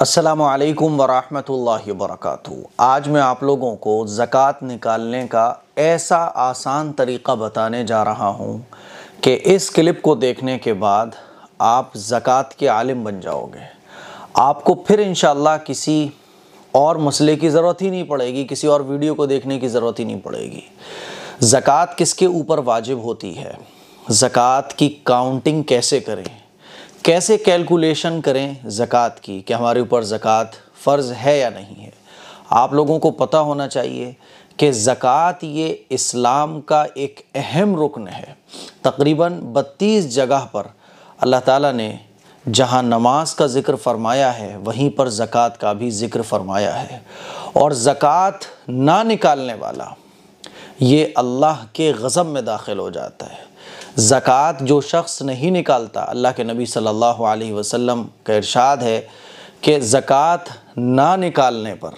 असलकम वरहमल वर्क आज मैं आप लोगों को ज़क़ात निकालने का ऐसा आसान तरीक़ा बताने जा रहा हूँ कि इस क्लिप को देखने के बाद आप ज़क़़त के आलिम बन जाओगे आपको फिर इन किसी और मसले की ज़रूरत ही नहीं पड़ेगी किसी और वीडियो को देखने की ज़रूरत ही नहीं पड़ेगी ज़क़़त किसके ऊपर वाजिब होती है ज़क़़त की काउंटिंग कैसे करें कैसे कैलकुलेशन करें ज़क़़त की कि हमारे ऊपर ज़क़़त फ़र्ज़ है या नहीं है आप लोगों को पता होना चाहिए कि ज़क़़त ये इस्लाम का एक अहम रुकन है तकरीबन 32 जगह पर अल्लाह ताला ने जहाँ नमाज का ज़िक्र फ़रमाया है वहीं पर ज़क़़त का भी ज़िक्र फ़रमाया है और ज़क़़त ना निकालने वाला ये अल्लाह के गज़ब में दाखिल हो जाता है ज़क़़त जो शख्स नहीं निकालता अल्लाह के नबी सल्लल्लाहु अलैहि वसल्लम का इरशाद है कि ज़क़़त ना निकालने पर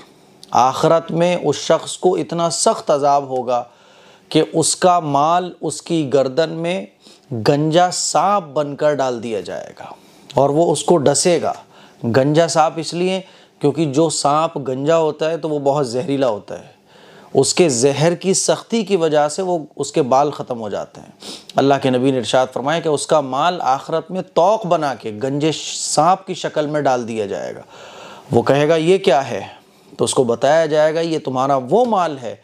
आखरत में उस शख्स को इतना सख्त अजाब होगा कि उसका माल उसकी गर्दन में गंजा सांप बनकर डाल दिया जाएगा और वो उसको डसेगा गंजा सांप इसलिए क्योंकि जो सांप गंजा होता है तो वो बहुत जहरीला होता है उसके जहर की सख्ती की वजह से वो उसके बाल ख़त्म हो जाते हैं अल्लाह के नबी ने इरशाद फरमाया कि उसका माल आखरत में तोक बना के गंजे सांप की शक्ल में डाल दिया जाएगा वो कहेगा ये क्या है तो उसको बताया जाएगा ये तुम्हारा वो माल है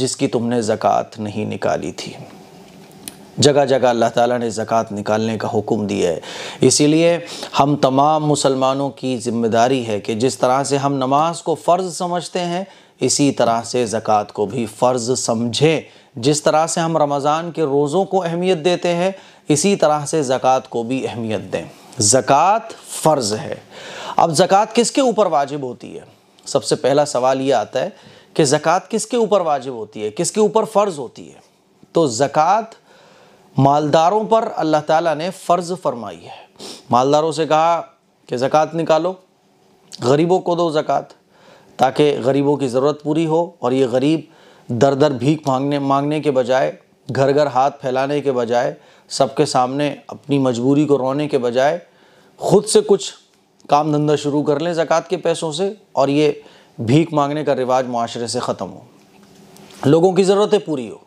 जिसकी तुमने ज़क़़त नहीं निकाली थी जगह जगह अल्लाह ताला ने ज़क़़त निकालने का हुक्म दिया है इसीलिए हम तमाम मुसलमानों की ज़िम्मेदारी है कि जिस तरह से हम नमाज को फ़र्ज़ समझते हैं इसी तरह से ज़क़़त को भी फ़र्ज़ समझें जिस तरह से हम रमज़ान के रोज़ों को अहमियत देते हैं इसी तरह से ज़क़़त को भी अहमियत दें ज़क़़त फ़र्ज़ है अब ज़क़़त किसके ऊपर वाजिब होती है सबसे पहला सवाल ये आता है कि ज़क़़त किसके ऊपर वाजिब होती है किसके ऊपर फ़र्ज़ होती है तो ज़क़़त मालदारों पर अल्लाह ताला ने फ़र्ज़ फरमाई है मालदारों से कहा कि ज़क़़त निकालो गरीबों को दो ज़क़़त ताकि गरीबों की ज़रूरत पूरी हो और ये गरीब दर दर भीख मांगने मांगने के बजाय घर घर हाथ फैलाने के बजाय सबके सामने अपनी मजबूरी को रोने के बजाय ख़ुद से कुछ काम धंधा शुरू कर लें ज़क़़त के पैसों से और ये भीख मांगने का रिवाज माशरे से ख़त्म हो लोगों की ज़रूरतें पूरी हो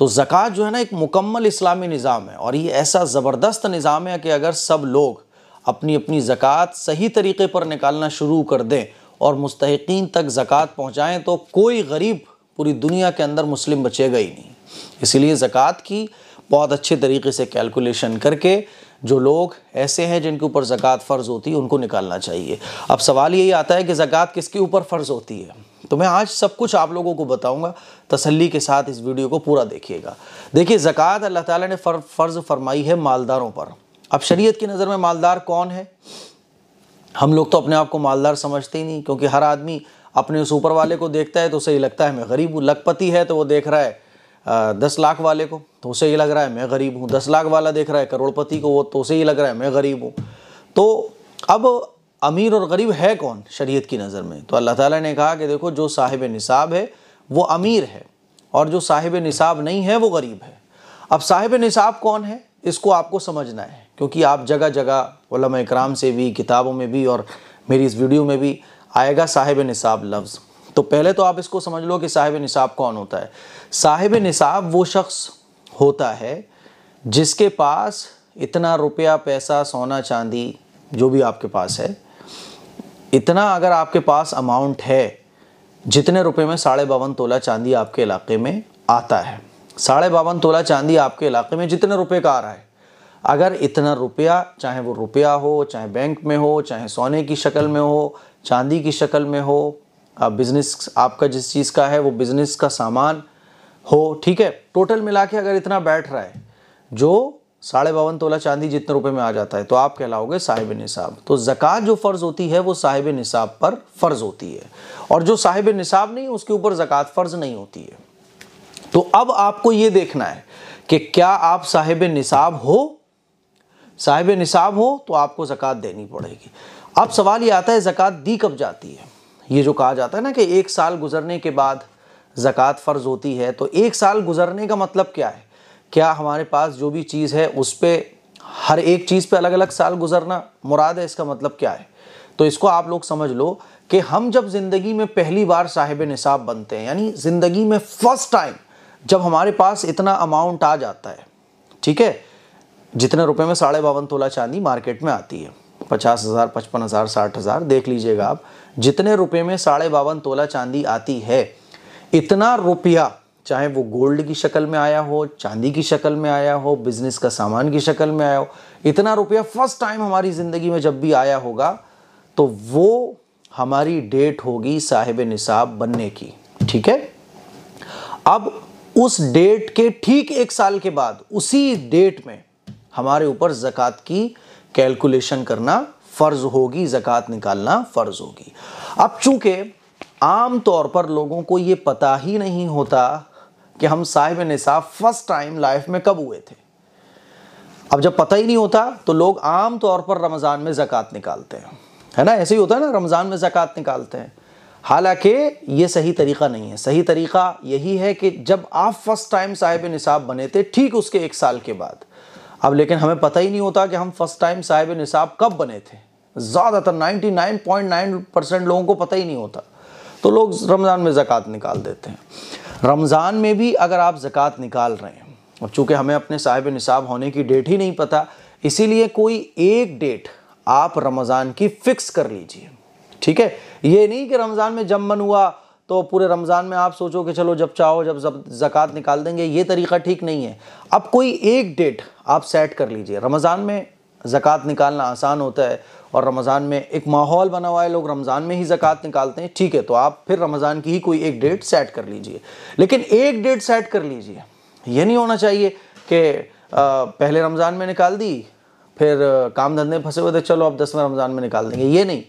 तो ज़क़़त जो है ना एक मुकम्मल इस्लामी निज़ाम है और ये ऐसा ज़बरदस्त निज़ाम है कि अगर सब लोग अपनी अपनी ज़क़़त सही तरीके पर निकालना शुरू कर दें और मुस्तकिन तक ज़क़़त पहुँचाएँ तो कोई गरीब पूरी दुनिया के अंदर मुस्लिम बचेगा ही नहीं इसलिए ज़क़़त की बहुत अच्छे तरीके से कैलकुलेशन करके जो लोग ऐसे हैं जिनके ऊपर ज़क़़त फ़र्ज़ होती है उनको निकालना चाहिए अब सवाल यही आता है कि ज़क़़त किसके ऊपर फ़र्ज़ होती है तो मैं आज सब कुछ आप लोगों को बताऊंगा तसल्ली के साथ इस वीडियो को पूरा देखिएगा देखिए ज़क़़त अल्लाह ताला ने फर, फ़र्ज़ फरमाई है मालदारों पर अब शरीयत की नज़र में मालदार कौन है हम लोग तो अपने आप को मालदार समझते ही नहीं क्योंकि हर आदमी अपने उस ऊपर वाले को देखता है तो उसे ये लगता है मैं गरीब हूँ लखपति है तो वो देख रहा है दस लाख वाले को तो उसे ये लग रहा है मैं गरीब हूँ दस लाख वाला देख रहा है करोड़पति को वो तो उसे ये लग रहा है मैं गरीब हूँ तो अब अमीर और गरीब है कौन शरीयत की नज़र में तो अल्लाह ताला ने कहा कि देखो जो साहिब निसाब है वो अमीर है और जो साहिब निसाब नहीं है वो गरीब है अब साहिब निसाब कौन है इसको आपको समझना है क्योंकि आप जगह जगह इक्राम से भी किताबों में भी और मेरी इस वीडियो में भी आएगा साहिब निसाब लफ्ज़ तो पहले तो आप इसको समझ लो कि साहिब निसाब कौन होता है साहिब निसाब वो शख्स होता है जिसके पास इतना रुपया पैसा सोना चांदी जो भी आपके पास है इतना अगर आपके पास अमाउंट है जितने रुपए में साढ़े बावन तोला चांदी आपके इलाके में आता है साढ़े बावन तोला चांदी आपके इलाके में जितने रुपए का आ रहा है अगर इतना रुपया चाहे वो रुपया हो चाहे बैंक में हो चाहे सोने की शक्ल में हो चांदी की शक्ल में हो आप बिज़नेस आपका जिस चीज़ का है वो बिज़नेस का सामान हो ठीक है टोटल मिला के अगर इतना बैठ रहा है जो साढ़े बावन तोला चांदी जितने रुपए में आ जाता है तो आप कहलाओगे साहिब निसाब तो ज़क़़त जो फ़र्ज़ होती है वो साहिब निसाब पर फ़र्ज़ होती है और जो साहिब निसाब नहीं उसके ऊपर ज़क़़त फ़र्ज़ नहीं होती है तो अब आपको ये देखना है कि क्या आप साहिब निसाब हो साहिब निसाब हो तो आपको ज़क़़त देनी पड़ेगी अब सवाल ये आता है ज़क़़त दी कब जाती है ये जो कहा जाता है ना कि एक साल गुजरने के बाद ज़क़़त फ़र्ज़ होती है तो एक साल गुजरने का मतलब क्या है क्या हमारे पास जो भी चीज़ है उस पर हर एक चीज़ पे अलग अलग साल गुजरना मुराद है इसका मतलब क्या है तो इसको आप लोग समझ लो कि हम जब ज़िंदगी में पहली बार साहिब निसाब बनते हैं यानी ज़िंदगी में फ़र्स्ट टाइम जब हमारे पास इतना अमाउंट आ जाता है ठीक है जितने रुपए में साढ़े बावन तोला चांदी मार्केट में आती है पचास हज़ार पचपन हज़ार साठ हज़ार देख लीजिएगा आप जितने रुपए में साढ़े बावन तोला चांदी आती है इतना रुपया चाहे वो गोल्ड की शक्ल में आया हो चांदी की शक्ल में आया हो बिजनेस का सामान की शक्ल में आया हो इतना रुपया फर्स्ट टाइम हमारी ज़िंदगी में जब भी आया होगा तो वो हमारी डेट होगी साहिब निसाब बनने की ठीक है अब उस डेट के ठीक एक साल के बाद उसी डेट में हमारे ऊपर जक़ात की कैलकुलेशन करना फ़र्ज़ होगी जक़ात निकालना फ़र्ज़ होगी अब चूंकि आम तौर पर लोगों को ये पता ही नहीं होता कि हम साहिब निसाब फर्स्ट टाइम लाइफ में कब हुए थे अब जब पता ही नहीं होता तो लोग आम तौर पर रमज़ान में ज़क़़त निकालते हैं है ना ऐसे ही होता है ना रमज़ान में ज़क़़त निकालते हैं हालांकि ये सही तरीक़ा नहीं है सही तरीक़ा यही है कि जब आप फ़र्स्ट टाइम साहिब निसाब बने थे ठीक उसके एक साल के बाद अब लेकिन हमें पता ही नहीं होता कि हम फ़र्स्ट टाइम साहिब निसाब कब बने थे ज़्यादातर नाइन परसेंट लोगों को पता ही नहीं होता तो लोग रमज़ान में ज़क़़त निकाल देते हैं रमज़ान में भी अगर आप ज़क़़त निकाल रहे हैं अब चूँकि हमें अपने साहिब निसाब होने की डेट ही नहीं पता इसीलिए कोई एक डेट आप रमज़ान की फ़िक्स कर लीजिए ठीक है ये नहीं कि रमज़ान में जब मन हुआ तो पूरे रमज़ान में आप सोचो कि चलो जब चाहो जब जक़ात निकाल देंगे ये तरीका ठीक नहीं है अब कोई एक डेट आप सेट कर लीजिए रमज़ान में ज़क़़त निकालना आसान होता है और रमज़ान में एक माहौल बना हुआ है लोग रमज़ान में ही ज़क़़त निकालते हैं ठीक है तो आप फिर रमज़ान की ही कोई एक डेट सेट कर लीजिए लेकिन एक डेट सेट कर लीजिए ये नहीं होना चाहिए कि पहले रमज़ान में निकाल दी फिर काम धंधे फंसे हुए थे चलो आप दसवें रमज़ान में निकाल देंगे ये नहीं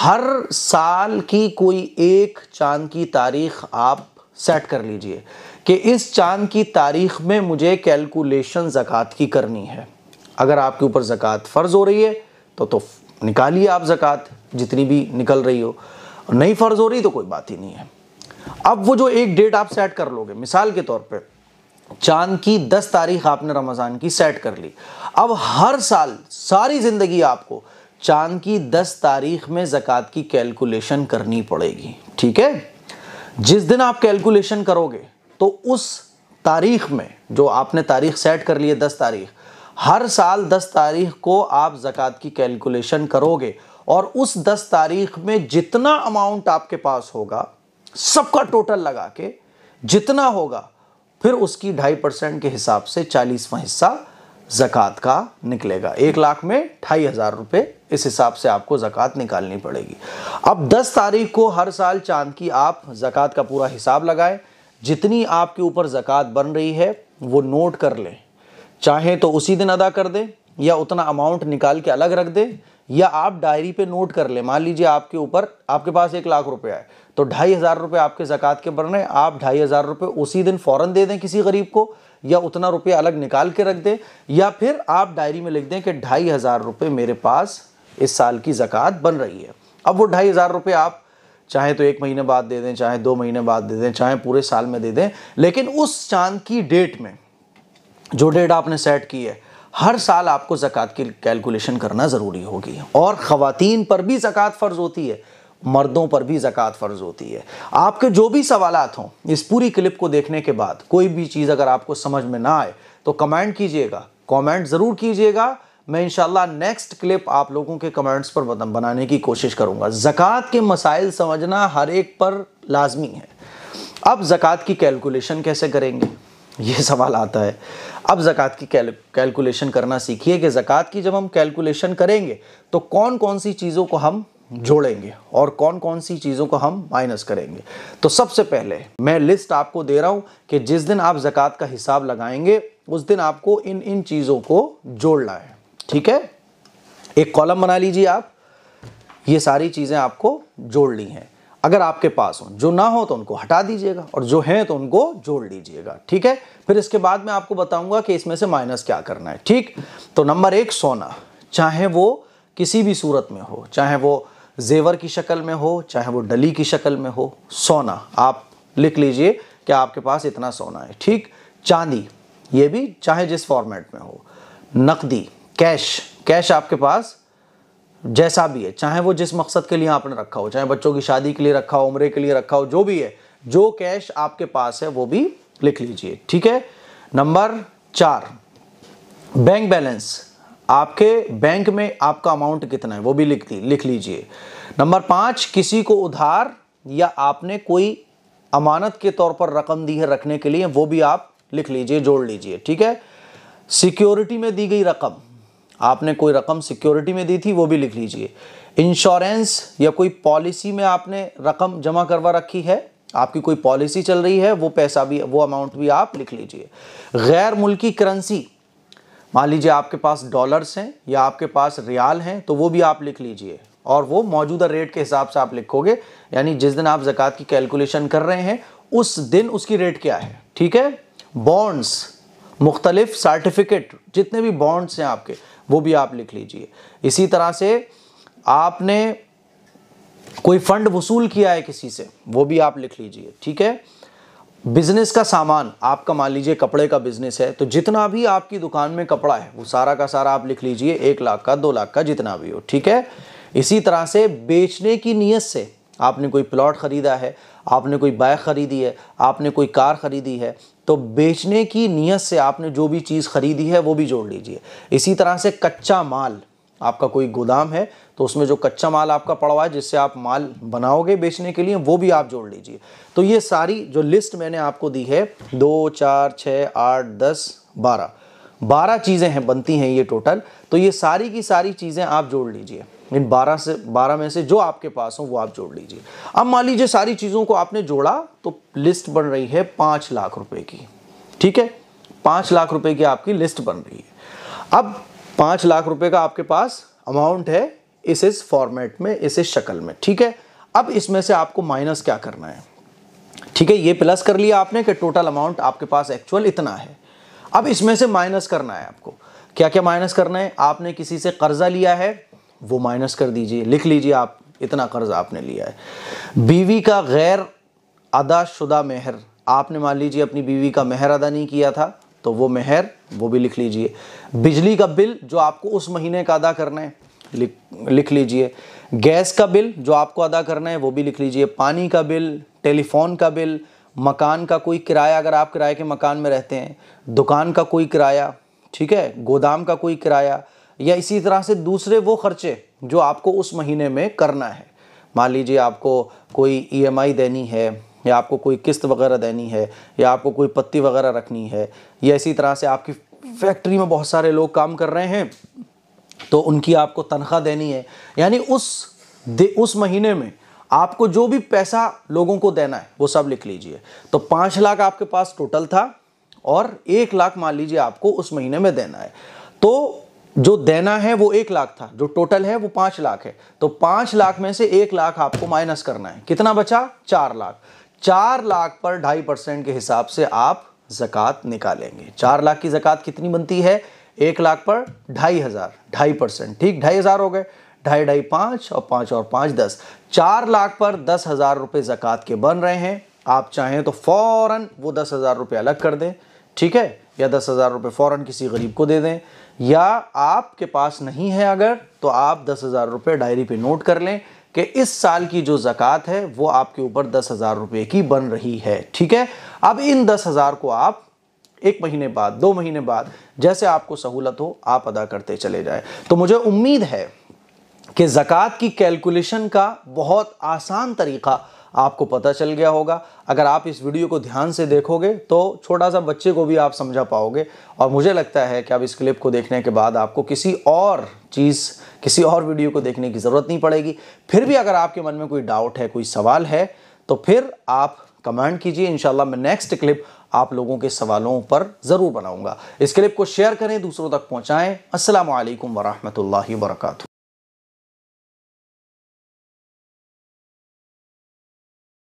हर साल की कोई एक चांद की तारीख आप सेट कर लीजिए कि इस चांद की तारीख में मुझे कैलकुलेशन ज़क़़त की करनी है अगर आपके ऊपर ज़क़़त फ़र्ज़ हो रही है तो तो निकालिए आप ज़क़़त जितनी भी निकल रही हो नहीं फ़र्ज़ हो रही तो कोई बात ही नहीं है अब वो जो एक डेट आप सेट कर लोगे मिसाल के तौर पर चांद की दस तारीख आपने रमज़ान की सेट कर ली अब हर साल सारी ज़िंदगी आपको चांद की दस तारीख में ज़क़़त की कैलकुलेशन करनी पड़ेगी ठीक है जिस दिन आप कैलकुलेशन करोगे तो उस तारीख में जो आपने तारीख सेट कर ली है दस तारीख हर साल 10 तारीख को आप ज़क़़त की कैलकुलेशन करोगे और उस 10 तारीख में जितना अमाउंट आपके पास होगा सबका टोटल लगा के जितना होगा फिर उसकी ढाई परसेंट के हिसाब से चालीसवा हिस्सा ज़क़़त का निकलेगा एक लाख में ढाई हज़ार रुपये इस हिसाब से आपको ज़क़़त निकालनी पड़ेगी अब 10 तारीख को हर साल चांद की आप ज़क़़त का पूरा हिसाब लगाएं जितनी आपके ऊपर ज़क़़त बन रही है वो नोट कर लें चाहे तो उसी दिन अदा कर दे या उतना अमाउंट निकाल के अलग रख दे या आप डायरी पे नोट कर लें मान लीजिए आपके ऊपर आपके पास एक लाख रुपया है तो ढाई हज़ार रुपये आपके ज़क़़त के बन रहे हैं आप ढाई हज़ार रुपये उसी दिन फ़ौरन दे दें किसी गरीब को या उतना रुपया अलग निकाल के रख दें या फिर आप डायरी में लिख दें कि ढाई हज़ार रुपये मेरे पास इस साल की ज़क़़त बन रही है अब वो ढाई हज़ार रुपये आप चाहे तो एक महीने बाद दे दें चाहे दो महीने बाद दे दें चाहे पूरे साल में दे दें लेकिन उस चांद की डेट में जो डेट आपने सेट की है हर साल आपको ज़क़़त की कैलकुलेशन करना ज़रूरी होगी और ख़वातीन पर भी ज़क़़त फ़र्ज़ होती है मर्दों पर भी ज़क़़त फ़र्ज़ होती है आपके जो भी सवाल हों इस पूरी क्लिप को देखने के बाद कोई भी चीज़ अगर आपको समझ में ना आए तो कमेंट कीजिएगा कमेंट ज़रूर कीजिएगा मैं इनशाला नेक्स्ट क्लिप आप लोगों के कमेंट्स पर बनाने की कोशिश करूँगा ज़क़़त के मसाइल समझना हर एक पर लाजमी है अब ज़क़़त की कैलकुलेशन कैसे करेंगे ये सवाल आता है अब ज़क़़त की कैल कैलकुलेशन करना सीखिए कि ज़क़़त की जब हम कैलकुलेशन करेंगे तो कौन कौन सी चीज़ों को हम जोड़ेंगे और कौन कौन सी चीज़ों को हम माइनस करेंगे तो सबसे पहले मैं लिस्ट आपको दे रहा हूँ कि जिस दिन आप ज़क़़त का हिसाब लगाएंगे उस दिन आपको इन इन चीज़ों को जोड़ना है ठीक है एक कॉलम बना लीजिए आप ये सारी चीज़ें आपको जोड़ ली हैं अगर आपके पास हो जो ना हो तो उनको हटा दीजिएगा और जो हैं तो उनको जोड़ लीजिएगा ठीक है फिर इसके बाद मैं आपको बताऊंगा कि इसमें से माइनस क्या करना है ठीक तो नंबर एक सोना चाहे वो किसी भी सूरत में हो चाहे वो जेवर की शक्ल में हो चाहे वो डली की शक्ल में हो सोना आप लिख लीजिए कि आपके पास इतना सोना है ठीक चांदी ये भी चाहे जिस फॉर्मेट में हो नकदी कैश कैश आपके पास जैसा भी है चाहे वो जिस मकसद के लिए आपने रखा हो चाहे बच्चों की शादी के लिए रखा हो उम्र के लिए रखा हो जो भी है जो कैश आपके पास है वो भी लिख लीजिए ठीक है नंबर चार बैंक बैलेंस आपके बैंक में आपका अमाउंट कितना है वो भी लिख दी लिख लीजिए नंबर पांच किसी को उधार या आपने कोई अमानत के तौर पर रकम दी है रखने के लिए वो भी आप लिख लीजिए जोड़ लीजिए ठीक है सिक्योरिटी में दी गई रकम आपने कोई रकम सिक्योरिटी में दी थी वो भी लिख लीजिए इंश्योरेंस या कोई पॉलिसी में आपने रकम जमा करवा रखी है आपकी कोई पॉलिसी चल रही है वो पैसा भी वो अमाउंट भी आप लिख लीजिए गैर मुल्की करेंसी मान लीजिए आपके पास डॉलर्स हैं या आपके पास रियाल हैं तो वो भी आप लिख लीजिए और वो मौजूदा रेट के हिसाब से आप लिखोगे यानी जिस दिन आप ज़क़ात की कैलकुलेशन कर रहे हैं उस दिन उसकी रेट क्या है ठीक है बॉन्ड्स मुख्तलिफ सर्टिफिकेट जितने भी बॉन्ड्स हैं आपके वो भी आप लिख लीजिए इसी तरह से आपने कोई फ़ंड वसूल किया है किसी से वो भी आप लिख लीजिए ठीक है बिज़नेस का सामान आपका मान लीजिए कपड़े का बिज़नेस है तो जितना भी आपकी दुकान में कपड़ा है वो सारा का सारा आप लिख लीजिए एक लाख का दो लाख का जितना भी हो ठीक है इसी तरह से बेचने की नीयत से आपने कोई प्लॉट ख़रीदा है आपने कोई बाइक ख़रीदी है आपने कोई कार ख़रीदी है तो बेचने की नीयत से आपने जो भी चीज़ ख़रीदी है वो भी जोड़ लीजिए इसी तरह से कच्चा माल आपका कोई गोदाम है तो उसमें जो कच्चा माल आपका पड़ा हुआ है जिससे आप माल बनाओगे बेचने के लिए वो भी आप जोड़ लीजिए तो ये सारी जो लिस्ट मैंने आपको दी है दो चार छः आठ दस बारह बारह चीज़ें हैं बनती हैं ये टोटल तो ये सारी की सारी चीज़ें आप जोड़ लीजिए इन बारह से बारह में से जो आपके पास हो वो आप जोड़ लीजिए अब मान लीजिए सारी चीज़ों को आपने जोड़ा तो लिस्ट बन रही है पांच लाख रुपए की ठीक है पांच लाख रुपए की आपकी लिस्ट बन रही है अब पांच लाख रुपए का आपके पास अमाउंट है इस इस फॉर्मेट में इस इस शक्ल में ठीक है अब इसमें से आपको माइनस क्या करना है ठीक है ये प्लस कर लिया आपने कि टोटल अमाउंट आपके पास एक्चुअल इतना है अब इसमें से माइनस करना है आपको क्या क्या माइनस करना है आपने किसी से कर्जा लिया है वो माइनस कर दीजिए लिख लीजिए आप इतना कर्ज आपने लिया है बीवी का गैर अदा शुदा मेहर आपने मान लीजिए अपनी बीवी का मेहर अदा नहीं किया था तो वो मेहर वो भी लिख लीजिए बिजली का बिल जो आपको उस महीने का अदा करना है लिख लिख लीजिए गैस का बिल जो आपको अदा करना है वो भी लिख लीजिए पानी का बिल टेलीफोन का बिल मकान का कोई किराया अगर आप किराए के मकान में रहते हैं दुकान का कोई किराया ठीक है गोदाम का कोई किराया या इसी तरह से दूसरे वो खर्चे जो आपको उस महीने में करना है मान लीजिए आपको कोई ईएमआई e देनी है या आपको कोई किस्त वगैरह देनी है या आपको कोई पत्ती वगैरह रखनी है या इसी तरह से आपकी फैक्ट्री में बहुत सारे लोग काम कर रहे हैं तो उनकी आपको तनख्वाह देनी है यानी उस उस महीने में आपको जो भी पैसा लोगों को देना है वो सब लिख लीजिए तो पाँच लाख आपके पास टोटल था और एक लाख मान लीजिए आपको उस महीने में देना है तो जो देना है वो एक लाख था जो टोटल है वो पांच लाख है तो पांच लाख में से एक लाख आपको माइनस करना है कितना बचा चार लाख चार लाख पर ढाई परसेंट के हिसाब से आप जक़ात निकालेंगे चार लाख की जकत कितनी बनती है एक लाख पर ढाई हज़ार ढाई परसेंट ठीक ढाई हज़ार हो गए ढाई ढाई पांच और पांच और पांच दस चार लाख पर दस हज़ार रुपये ज़क़़त के बन रहे हैं आप चाहें तो फ़ौरन वो दस हज़ार रुपये अलग कर दें ठीक है या दस हज़ार रुपये फ़ौर किसी गरीब को दे दें या आपके पास नहीं है अगर तो आप दस हज़ार रुपये डायरी पे नोट कर लें कि इस साल की जो ज़क़़त है वो आपके ऊपर दस हज़ार रुपये की बन रही है ठीक है अब इन दस हज़ार को आप एक महीने बाद दो महीने बाद जैसे आपको सहूलत हो आप अदा करते चले जाए तो मुझे उम्मीद है कि ज़क़़त की कैलकुलेशन का बहुत आसान तरीक़ा आपको पता चल गया होगा अगर आप इस वीडियो को ध्यान से देखोगे तो छोटा सा बच्चे को भी आप समझा पाओगे और मुझे लगता है कि आप इस क्लिप को देखने के बाद आपको किसी और चीज़ किसी और वीडियो को देखने की ज़रूरत नहीं पड़ेगी फिर भी अगर आपके मन में कोई डाउट है कोई सवाल है तो फिर आप कमेंट कीजिए इंशाल्लाह मैं नेक्स्ट क्लिप आप लोगों के सवालों पर ज़रूर बनाऊंगा इस क्लिप को शेयर करें दूसरों तक पहुंचाएं अस्सलाम वालेकुम वरहमतुल्लाहि वबरकू